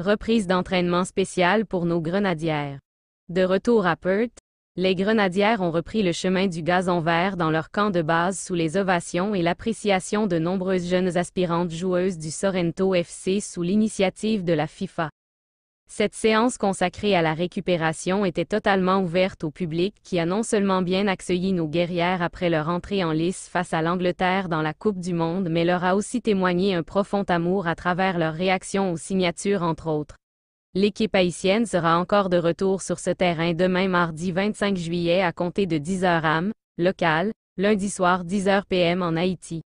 Reprise d'entraînement spécial pour nos grenadières. De retour à Perth, les grenadières ont repris le chemin du gazon vert dans leur camp de base sous les ovations et l'appréciation de nombreuses jeunes aspirantes joueuses du Sorrento FC sous l'initiative de la FIFA. Cette séance consacrée à la récupération était totalement ouverte au public qui a non seulement bien accueilli nos guerrières après leur entrée en lice face à l'Angleterre dans la Coupe du Monde mais leur a aussi témoigné un profond amour à travers leur réaction aux signatures entre autres. L'équipe haïtienne sera encore de retour sur ce terrain demain mardi 25 juillet à compter de 10h AM, local, lundi soir 10h PM en Haïti.